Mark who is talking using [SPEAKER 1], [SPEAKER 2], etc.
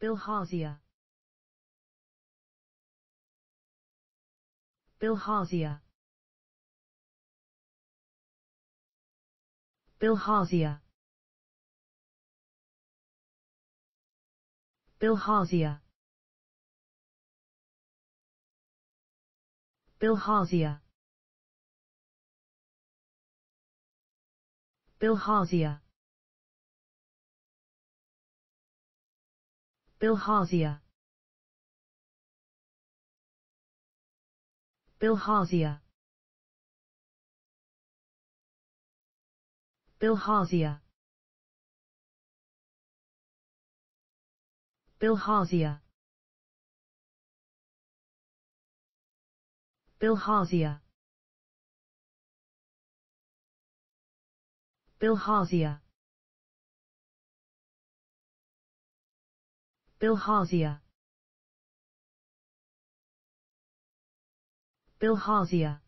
[SPEAKER 1] Bilharzia. Bilharzia. Bilharzia. Bilharzia. Bilharzia. Bilharzia. Bilharzia Bilharzia Bilharzia Bilharzia Bilharzia Bilharzia Bilharzia Bilharzia